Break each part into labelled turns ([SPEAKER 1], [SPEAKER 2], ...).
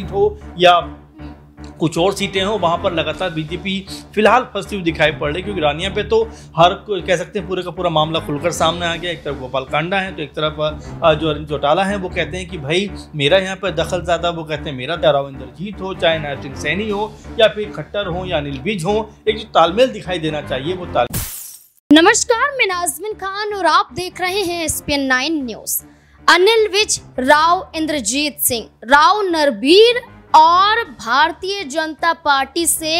[SPEAKER 1] seat हो या कुछ और सीटें हों वहाँ पर लगातार बीजेपी फिलहाल फंसती हुई दिखाई पड़ रही क्योंकि रानिया पे तो हर कह सकते हैं पूरे का पूरा मामला खुलकर सामने आ गया एक तरफ गोपाल कांडा है तो एक तरफ जो अरविंद चौटाला है वो कहते हैं कि भाई मेरा यहाँ पर दखल ज़्यादा वो कहते हैं मेरा चाहे इंद्रजीत हो चाहे नायर सिंह सैनी हो या फिर खट्टर हो या अनिल बिज हो एक जो तालमेल दिखाई देना चाहिए वो तालमेल
[SPEAKER 2] नमस्कार मैं नाजमिन खान और आप देख रहे हैं S P news Anil Vij Rao Inderjit Singh Rao Narbir और भारतीय जनता पार्टी से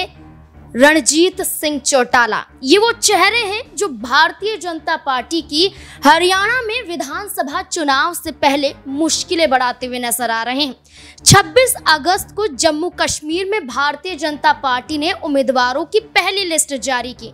[SPEAKER 2] रणजीत सिंह चौटाला ये वो चेहरे हैं जो भारतीय जनता पार्टी की हरियाणा में विधानसभा चुनाव से पहले मुश्किलें बढ़ाते हुए नजर आ रहे हैं 26 अगस्त को जम्मू कश्मीर में भारतीय जनता पार्टी ने उम्मीदवारों की पहली लिस्ट जारी की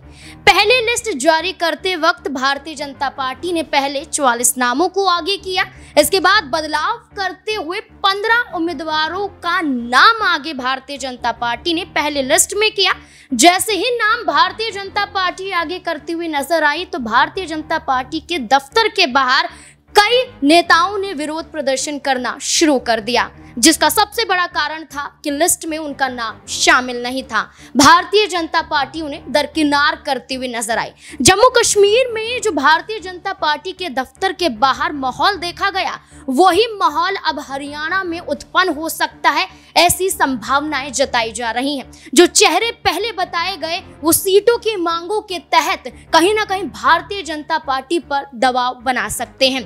[SPEAKER 2] पहली लिस्ट जारी करते वक्त भारतीय जनता पार्टी ने पहले चौवालीस नामों को आगे किया इसके बाद बदलाव करते हुए पंद्रह उम्मीदवारों का नाम आगे भारतीय जनता पार्टी ने पहले लिस्ट में किया जैसे ही नाम भारतीय जनता पार्टी आगे करती हुई नजर आई तो भारतीय जनता पार्टी के दफ्तर के बाहर कई नेताओं ने विरोध प्रदर्शन करना शुरू कर दिया जिसका सबसे बड़ा कारण था कि लिस्ट में उनका नाम शामिल नहीं था भारतीय जनता पार्टी उन्हें दरकिनार करती हुई नजर आई जम्मू कश्मीर में जो भारतीय जनता पार्टी के दफ्तर के बाहर माहौल देखा गया वही माहौल अब हरियाणा में उत्पन्न हो सकता है ऐसी संभावनाएं जताई जा रही हैं जो चेहरे पहले बताए गए वो सीटों की मांगों के तहत कहीं ना कहीं भारतीय जनता पार्टी पर दबाव बना सकते हैं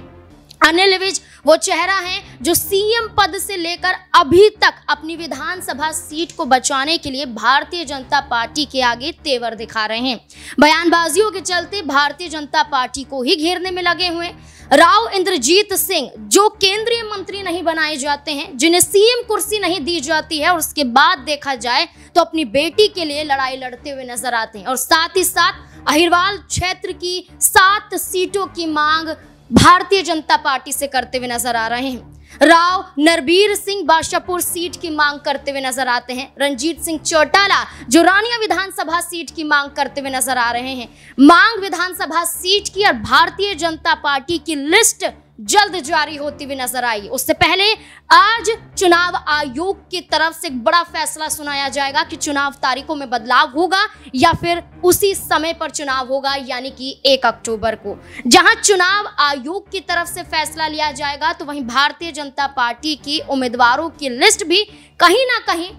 [SPEAKER 2] अनिल विज वो चेहरा है जो सीएम पद से लेकर अभी तक अपनी विधानसभा सीट को बचाने के लिए भारतीय जनता पार्टी के आगे तेवर दिखा रहे हैं बयानबाजियों के चलते भारतीय जनता पार्टी को ही घेरने में लगे हुए राव इंद्रजीत सिंह जो केंद्रीय मंत्री नहीं बनाए जाते हैं जिन्हें सीएम कुर्सी नहीं दी जाती है और उसके बाद देखा जाए तो अपनी बेटी के लिए लड़ाई लड़ते हुए नजर आते हैं और साथ ही साथ अहिरवाल क्षेत्र की सात सीटों की मांग भारतीय जनता पार्टी से करते हुए नजर आ रहे हैं राव नरबीर सिंह बादशाहपुर सीट की मांग करते हुए नजर आते हैं रंजीत सिंह चौटाला जो रानिया विधानसभा सीट की मांग करते हुए नजर आ रहे हैं मांग विधानसभा सीट की और भारतीय जनता पार्टी की लिस्ट जल्द जारी होती हुई नजर आई उससे पहले आज चुनाव आयोग की तरफ से एक बड़ा फैसला सुनाया जाएगा कि चुनाव तारीखों में बदलाव होगा या फिर उसी समय पर चुनाव होगा यानी कि एक अक्टूबर को जहां चुनाव आयोग की तरफ से फैसला लिया जाएगा तो वहीं भारतीय जनता पार्टी की उम्मीदवारों की लिस्ट भी कहीं ना कहीं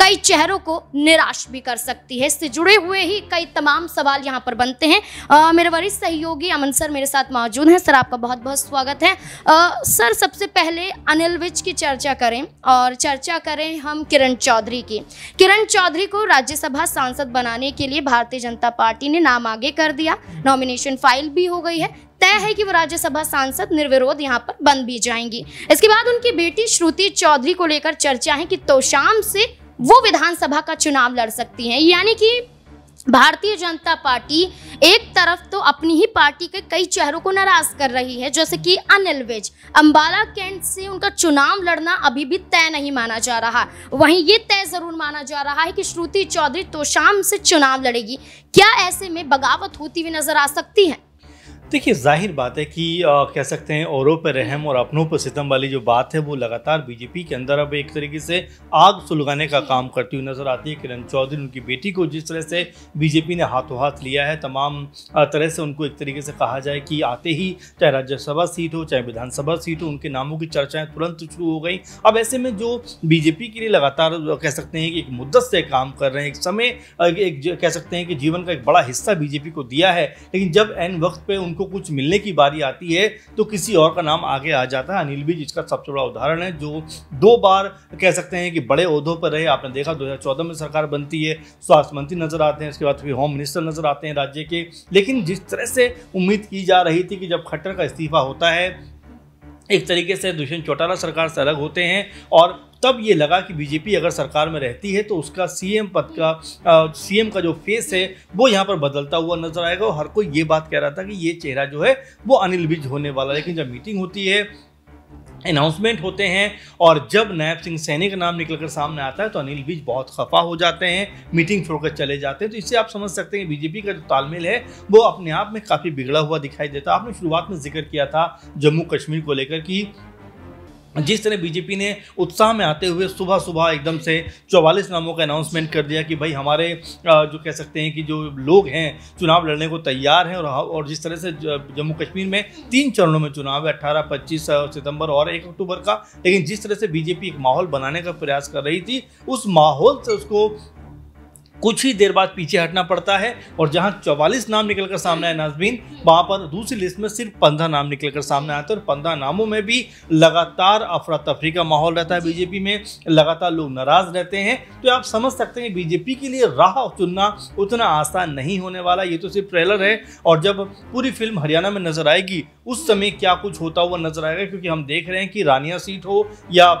[SPEAKER 2] कई चेहरों को निराश भी कर सकती है इससे जुड़े हुए ही कई तमाम सवाल यहाँ पर बनते हैं आ, मेरे वरिष्ठ सहयोगी अमन सर मेरे साथ मौजूद हैं सर आपका बहुत बहुत स्वागत है आ, सर सबसे पहले अनिल विज की चर्चा करें और चर्चा करें हम किरण चौधरी की किरण चौधरी को राज्यसभा सांसद बनाने के लिए भारतीय जनता पार्टी ने नाम आगे कर दिया नॉमिनेशन फाइल भी हो गई है तय है कि वो राज्यसभा सांसद निर्विरोध यहाँ पर बन भी जाएंगी इसके बाद उनकी बेटी श्रुति चौधरी को लेकर चर्चा है कि तोशाम से वो विधानसभा का चुनाव लड़ सकती हैं यानी कि भारतीय जनता पार्टी एक तरफ तो अपनी ही पार्टी के कई चेहरों को नाराज कर रही है जैसे कि अनिल विज अम्बाला कैंट से उनका चुनाव लड़ना अभी भी तय नहीं माना जा रहा वहीं ये तय जरूर माना जा रहा है कि श्रुति चौधरी तोशाम से चुनाव लड़ेगी क्या ऐसे में बगावत होती हुई नजर आ सकती है
[SPEAKER 1] देखिए जाहिर बात है कि आ, कह सकते हैं औरों पर रहम और अपनों पर सितम वाली जो बात है वो लगातार बीजेपी के अंदर अब एक तरीके से आग सुलगाने का काम करती हुई नजर आती है किरण चौधरी उनकी बेटी को जिस तरह से बीजेपी ने हाथों हाथ लिया है तमाम तरह से उनको एक तरीके से कहा जाए कि आते ही चाहे राज्यसभा सीट हो चाहे विधानसभा सीट हो उनके नामों की चर्चाएं तुरंत शुरू हो गई अब ऐसे में जो बीजेपी के लिए लगातार कह सकते हैं कि एक मुद्दत से काम कर रहे हैं एक समय एक कह सकते हैं कि जीवन का एक बड़ा हिस्सा बीजेपी को दिया है लेकिन जब एन वक्त पर उनको उनको कुछ मिलने की बारी आती है तो किसी और का नाम आगे आ जाता है अनिल विज इसका सबसे बड़ा उदाहरण है जो दो बार कह सकते हैं कि बड़े उहदों पर रहे आपने देखा दो में सरकार बनती है स्वास्थ्य मंत्री नजर आते हैं उसके बाद फिर होम मिनिस्टर नजर आते हैं राज्य के लेकिन जिस तरह से उम्मीद की जा रही थी कि जब खट्टर का इस्तीफा होता है एक तरीके से दुष्यंत चौटाला सरकार से अलग होते हैं और तब ये लगा कि बीजेपी अगर सरकार में रहती है तो उसका सीएम पद का सीएम का जो फेस है वो यहाँ पर बदलता हुआ नजर आएगा और हर कोई ये बात कह रहा था कि ये चेहरा जो है वो अनिल विज होने वाला लेकिन जब मीटिंग होती है अनाउंसमेंट होते हैं और जब नायब सिंह सैनी का नाम निकलकर सामने आता है तो अनिल बीज बहुत खफा हो जाते हैं मीटिंग छोड़कर चले जाते हैं तो इससे आप समझ सकते हैं कि बीजेपी का जो तालमेल है वो अपने आप में काफ़ी बिगड़ा हुआ दिखाई देता आपने शुरुआत में जिक्र किया था जम्मू कश्मीर को लेकर कि जिस तरह बीजेपी ने उत्साह में आते हुए सुबह सुबह एकदम से 44 नामों का अनाउंसमेंट कर दिया कि भाई हमारे जो कह सकते हैं कि जो लोग हैं चुनाव लड़ने को तैयार हैं और और जिस तरह से जम्मू कश्मीर में तीन चरणों में चुनाव है अट्ठारह पच्चीस सितंबर और एक अक्टूबर का लेकिन जिस तरह से बीजेपी एक माहौल बनाने का प्रयास कर रही थी उस माहौल से उसको कुछ ही देर बाद पीछे हटना पड़ता है और जहां 44 नाम निकलकर सामने आए नाजमीन वहां पर दूसरी लिस्ट में सिर्फ पंद्रह नाम निकलकर सामने आते हैं और पंद्रह नामों में भी लगातार अफरा तफरी का माहौल रहता है बीजेपी में लगातार लोग नाराज रहते हैं तो आप समझ सकते हैं बीजेपी के लिए राह चुनना उतना आसान नहीं होने वाला ये तो सिर्फ ट्रेलर है और जब पूरी फिल्म हरियाणा में नजर आएगी उस समय क्या कुछ होता हुआ नजर आएगा क्योंकि हम देख रहे हैं कि रानिया सीट हो या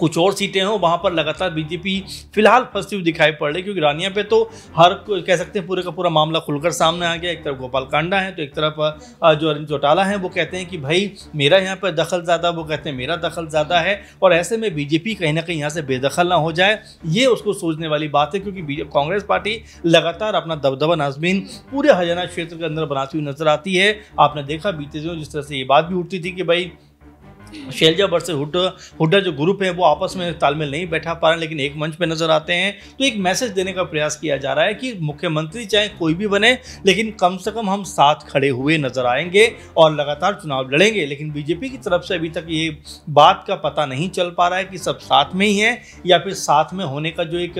[SPEAKER 1] कुछ और सीटें हों वहाँ पर लगातार बीजेपी फिलहाल फंसती हुई दिखाई पड़ रही है क्योंकि रानिया पे तो हर कह सकते हैं पूरे का पूरा मामला खुलकर सामने आ गया एक तरफ गोपाल कांडा है तो एक तरफ जो चौटाला है वो कहते हैं कि भाई मेरा यहाँ पर दखल ज़्यादा वो कहते हैं मेरा दखल ज़्यादा है और ऐसे में बीजेपी कहीं ना कहीं यहाँ से बेदखल ना हो जाए ये उसको सोचने वाली बात है क्योंकि कांग्रेस पार्टी लगातार अपना दबदबा नाजमीन पूरे हरियाणा क्षेत्र के अंदर बनाती हुई नजर आती है आपने देखा बीते दिनों जिस तरह से ये बात भी उठती थी कि भाई शैलजा वर्सेस हुडा हुडा जो ग्रुप है वो आपस में तालमेल नहीं बैठा पा रहे लेकिन एक मंच पे नजर आते हैं तो एक मैसेज देने का प्रयास किया जा रहा है कि मुख्यमंत्री चाहे कोई भी बने लेकिन कम से कम हम साथ खड़े हुए नजर आएंगे और लगातार चुनाव लड़ेंगे लेकिन बीजेपी की तरफ से अभी तक ये बात का पता नहीं चल पा रहा है कि सब साथ में ही है या फिर साथ में होने का जो एक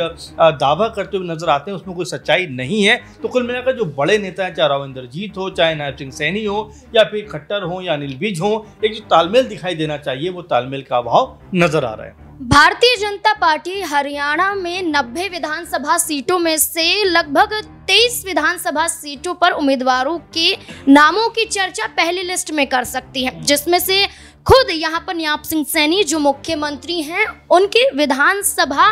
[SPEAKER 1] दावा करते हुए नजर आते हैं उसमें कोई सच्चाई नहीं है तो कुल मिलाकर जो बड़े नेता हैं चाहे जीत हो चाहे नायब सिंह सैनी हो या फिर खट्टर हो या अनिल विज हो एक जो तालमेल दिखाई दे देना चाहिए वो तालमेल का अभाव नजर आ रहा है
[SPEAKER 2] भारतीय जनता पार्टी हरियाणा में नब्बे विधानसभा सीटों में से लगभग 23 विधानसभा सीटों पर उम्मीदवारों के नामों की चर्चा पहली लिस्ट में कर सकती है जिसमें से खुद यहाँ पर नियाप सिंह सैनी जो मुख्यमंत्री हैं उनके विधानसभा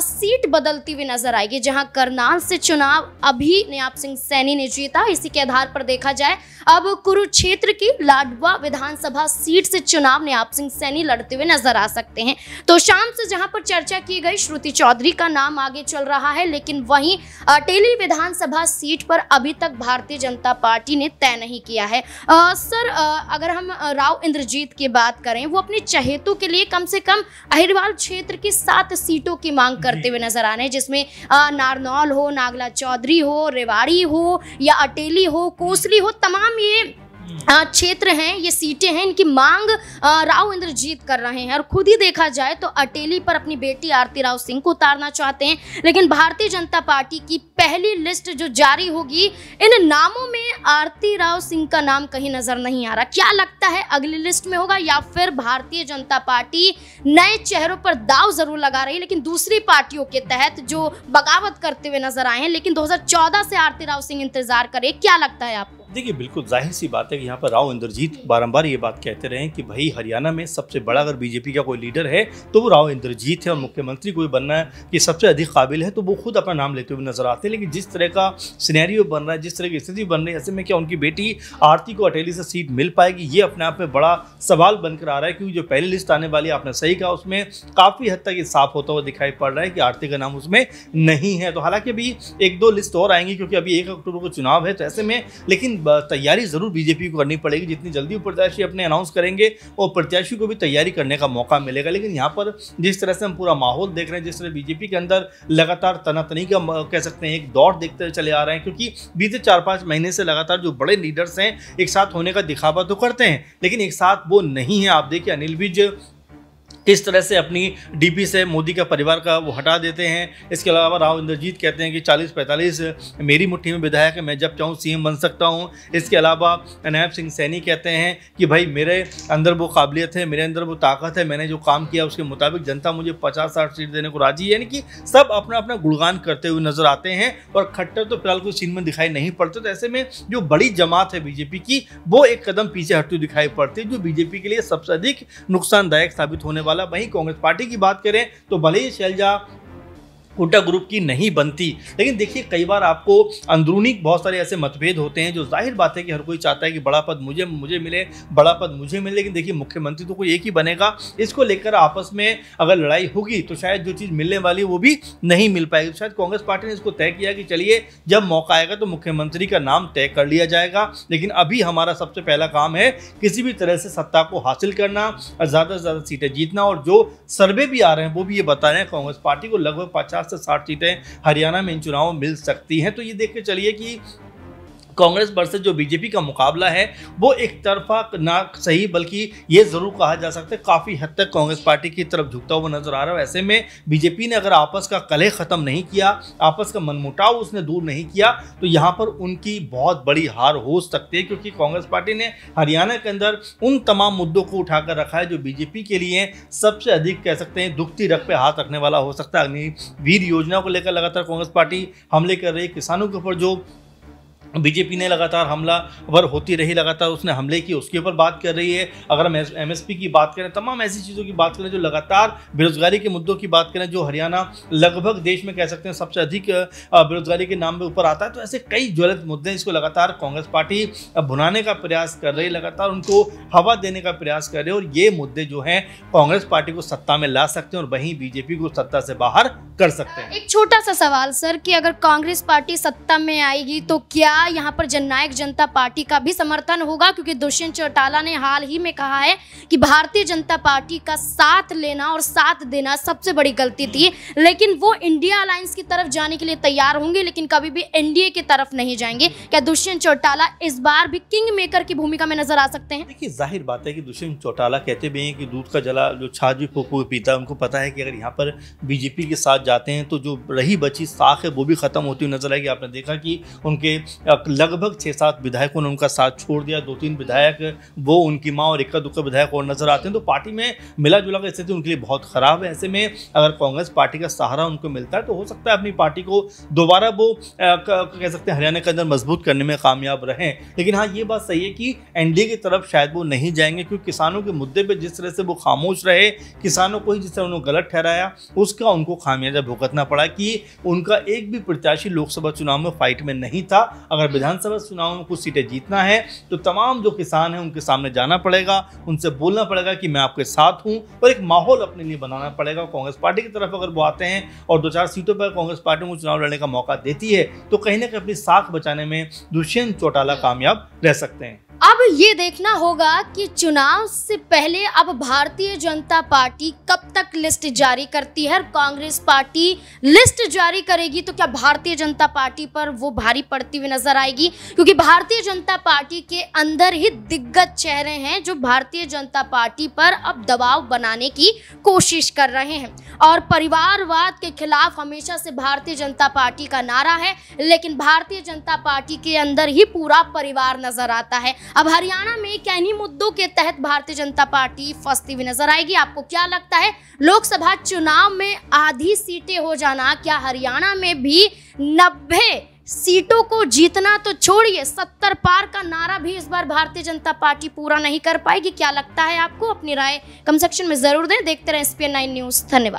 [SPEAKER 2] सीट बदलती हुई नजर आएगी जहां करनाल से चुनाव अभी नियाप सिंह सैनी ने जीता इसी के आधार पर देखा जाए अब कुरुक्षेत्र की लाडवा विधानसभा सीट से चुनाव नियाप सिंह सैनी लड़ते हुए नजर आ सकते हैं तो शाम से जहां पर चर्चा की गई श्रुति चौधरी का नाम आगे चल रहा है लेकिन वहीं टेली विधानसभा सीट पर अभी तक भारतीय जनता पार्टी ने तय नहीं किया है सर अगर हम राव इंद्रजीत की की बात करें वो अपने चहेतों के लिए कम से कम अहिरवाल क्षेत्र की सात सीटों की मांग करते हुए नजर आ रहे हैं जिसमें नारनौल हो नागला चौधरी हो रेवाड़ी हो या अटेली हो कोसली हो तमाम ये क्षेत्र हैं ये सीटें हैं इनकी मांग राव इंद्रजीत कर रहे हैं और खुद ही देखा जाए तो अटेली पर अपनी बेटी आरती राव सिंह को उतारना चाहते हैं लेकिन भारतीय जनता पार्टी की पहली लिस्ट जो जारी होगी इन नामों में आरती राव सिंह का नाम कहीं नजर नहीं आ रहा क्या लगता है अगली लिस्ट में होगा या फिर भारतीय जनता पार्टी नए चेहरों पर दाव जरूर लगा रही है लेकिन दूसरी पार्टियों के तहत जो बगावत करते हुए नजर आए हैं लेकिन दो से आरती राव सिंह इंतजार करे क्या लगता है आपको
[SPEAKER 1] देखिए बिल्कुल जाहिर सी बात है कि यहाँ पर राव इंद्रजीत बारंबार ये बात कहते रहे कि भाई हरियाणा में सबसे बड़ा अगर बीजेपी का कोई लीडर है तो वो राव इंद्रजीत है और मुख्यमंत्री कोई बनना है कि सबसे अधिक काबिल है तो वो खुद अपना नाम लेते हुए नजर आते हैं लेकिन जिस तरह का सीनैरियो बन रहा है जिस तरह की स्थिति बन रही है ऐसे में क्या उनकी बेटी आरती को अटेली से सीट मिल पाएगी ये अपने आप में बड़ा सवाल बनकर आ रहा है क्योंकि जो पहली लिस्ट आने वाली आपने सही कहा उसमें काफ़ी हद तक ये साफ होता हुआ दिखाई पड़ रहा है कि आरती का नाम उसमें नहीं है तो हालांकि अभी एक दो लिस्ट और आएंगी क्योंकि अभी एक अक्टूबर को चुनाव है तो ऐसे में लेकिन तैयारी ज़रूर बीजेपी को करनी पड़ेगी जितनी जल्दी प्रत्याशी अपने अनाउंस करेंगे और प्रत्याशी को भी तैयारी करने का मौका मिलेगा लेकिन यहाँ पर जिस तरह से हम पूरा माहौल देख रहे हैं जिस तरह बीजेपी के अंदर लगातार तनातनी का कह सकते हैं एक दौड़ देखते चले आ रहे हैं क्योंकि बीते चार पाँच महीने से लगातार जो बड़े लीडर्स हैं एक साथ होने का दिखावा तो करते हैं लेकिन एक साथ वो नहीं है आप देखिए अनिल विज किस तरह से अपनी डीपी से मोदी का परिवार का वो हटा देते हैं इसके अलावा राव इंद्रजीत कहते हैं कि 40-45 मेरी मुट्ठी में विधायक है मैं जब चाहूँ सीएम बन सकता हूँ इसके अलावा नायब सिंह सैनी कहते हैं कि भाई मेरे अंदर वो काबिलियत है मेरे अंदर वो ताकत है मैंने जो काम किया उसके मुताबिक जनता मुझे पचास साठ सीट देने को राजी है यानी कि सब अपना अपना गुणगान करते हुए नजर आते हैं और खट्टर तो फिलहाल कोई सीन में दिखाई नहीं पड़ते तो ऐसे में जो बड़ी जमात है बीजेपी की वो एक कदम पीछे हटती दिखाई पड़ती है जो बीजेपी के लिए सबसे अधिक नुकसानदायक साबित होने वाला वाला वहीं कांग्रेस पार्टी की बात करें तो भले ही शैलजा उल्टा ग्रुप की नहीं बनती लेकिन देखिए कई बार आपको अंदरूनी बहुत सारे ऐसे मतभेद होते हैं जो जाहिर बात है कि हर कोई चाहता है कि बड़ा पद मुझे मुझे मिले बड़ा पद मुझे मिले लेकिन देखिए मुख्यमंत्री तो कोई एक ही बनेगा इसको लेकर आपस में अगर लड़ाई होगी तो शायद जो चीज़ मिलने वाली वो भी नहीं मिल पाएगी शायद कांग्रेस पार्टी ने इसको तय किया कि चलिए जब मौका आएगा तो मुख्यमंत्री का नाम तय कर लिया जाएगा लेकिन अभी हमारा सबसे पहला काम है किसी भी तरह से सत्ता को हासिल करना और ज़्यादा से ज़्यादा सीटें जीतना और जो सर्वे भी आ रहे हैं वो भी ये बता रहे हैं कांग्रेस पार्टी को लगभग पचास से साठ सीटें हरियाणा में इन चुनाव मिल सकती हैं तो ये देख के चलिए कि कांग्रेस वर्सेज जो बीजेपी का मुकाबला है वो एक तरफा ना सही बल्कि ये ज़रूर कहा जा सकता है काफ़ी हद तक कांग्रेस पार्टी की तरफ झुकता हुआ नजर आ रहा है ऐसे में बीजेपी ने अगर आपस का कलह ख़त्म नहीं किया आपस का मनमुटाव उसने दूर नहीं किया तो यहाँ पर उनकी बहुत बड़ी हार हो सकती है क्योंकि कांग्रेस पार्टी ने हरियाणा के अंदर उन तमाम मुद्दों को उठाकर रखा है जो बीजेपी के लिए सबसे अधिक कह सकते हैं दुखती रख पे हाथ रखने वाला हो सकता है अग्निवीर योजना को लेकर लगातार कांग्रेस पार्टी हमले कर रही है किसानों के ऊपर जो बीजेपी ने लगातार हमला पर होती रही लगातार उसने हमले की उसके ऊपर बात कर रही है अगर हम एमएसपी की बात करें तमाम ऐसी चीज़ों की बात करें जो लगातार बेरोजगारी के मुद्दों की बात करें जो हरियाणा लगभग देश में कह सकते हैं सबसे अधिक बेरोजगारी के नाम में ऊपर आता है तो ऐसे कई ज्वलत मुद्दे इसको लगातार कांग्रेस पार्टी भुनाने का प्रयास कर रही है लगातार उनको हवा देने का प्रयास कर रही है और ये मुद्दे जो हैं कांग्रेस पार्टी को सत्ता में ला सकते हैं और वहीं बीजेपी को सत्ता से बाहर कर सकते हैं
[SPEAKER 2] एक छोटा सा सवाल सर कि अगर कांग्रेस पार्टी सत्ता में आएगी तो क्या क्या यहाँ पर जननायक जनता पार्टी का भी समर्थन होगा क्योंकि दुष्यंत चौटाला ने हाल ही में कहा है कि भारतीय जनता पार्टी का साथ लेना और साथ देना सबसे बड़ी गलती थी लेकिन वो इंडिया अलायंस की तरफ जाने के लिए तैयार होंगे लेकिन कभी भी एनडीए की तरफ नहीं जाएंगे क्या दुष्यंत चौटाला इस बार भी किंग मेकर की भूमिका में नजर आ सकते हैं
[SPEAKER 1] देखिए जाहिर बात है कि दुष्यंत चौटाला कहते भी हैं कि दूध का जला जो छाछ भी फूक पीता है उनको पता है कि अगर यहाँ पर बीजेपी के साथ जाते हैं तो जो रही बची साख है वो भी खत्म होती हुई नजर आएगी आपने देखा कि उनके लगभग छः सात विधायकों ने उनका साथ छोड़ दिया दो तीन विधायक वो उनकी माँ और इक्का दुक्का विधायक और नजर आते हैं तो पार्टी में मिला जुला का स्थिति उनके लिए बहुत खराब है ऐसे में अगर कांग्रेस पार्टी का सहारा उनको मिलता है तो हो सकता है अपनी पार्टी को दोबारा वो कह सकते हैं हरियाणा के अंदर मजबूत करने में कामयाब रहें लेकिन हाँ ये बात सही है कि एन की तरफ शायद वो नहीं जाएंगे क्योंकि किसानों के मुद्दे पर जिस तरह से वो खामोश रहे किसानों को ही जिस तरह उन्होंने गलत ठहराया उसका उनको खामियाजा भुगतना पड़ा कि उनका एक भी प्रत्याशी लोकसभा चुनाव में फाइट में नहीं था अगर विधानसभा चुनाव में कुछ सीटें जीतना है तो तमाम जो किसान हैं उनके सामने जाना पड़ेगा उनसे बोलना पड़ेगा कि मैं आपके साथ हूँ और एक माहौल अपने लिए बनाना पड़ेगा कांग्रेस पार्टी की तरफ अगर वो आते हैं और दो चार सीटों पर कांग्रेस पार्टी को चुनाव लड़ने का मौका देती है तो कहीं ना कहीं अपनी साख बचाने में दुष्यंत चौटाला कामयाब रह सकते हैं
[SPEAKER 2] अब ये देखना होगा कि चुनाव से पहले अब भारतीय जनता पार्टी कब तक लिस्ट जारी करती है कांग्रेस पार्टी लिस्ट जारी करेगी तो क्या भारतीय जनता पार्टी पर वो भारी पड़ती हुई नजर आएगी क्योंकि भारतीय जनता पार्टी के अंदर ही दिग्गज चेहरे हैं जो भारतीय जनता पार्टी पर अब दबाव बनाने की कोशिश कर रहे हैं और परिवारवाद के खिलाफ हमेशा से भारतीय जनता पार्टी का नारा है लेकिन भारतीय जनता पार्टी के अंदर ही पूरा परिवार नजर आता है अब हरियाणा में कैनी मुद्दों के तहत भारतीय जनता पार्टी फंसती हुई नजर आएगी आपको क्या लगता है लोकसभा चुनाव में आधी सीटें हो जाना क्या हरियाणा में भी नब्बे सीटों को जीतना तो छोड़िए सत्तर पार का नारा भी इस बार भारतीय जनता पार्टी पूरा नहीं कर पाएगी क्या लगता है आपको अपनी राय कम सेक्शन में जरूर दें देखते रहें एसपीएन नाइन न्यूज धन्यवाद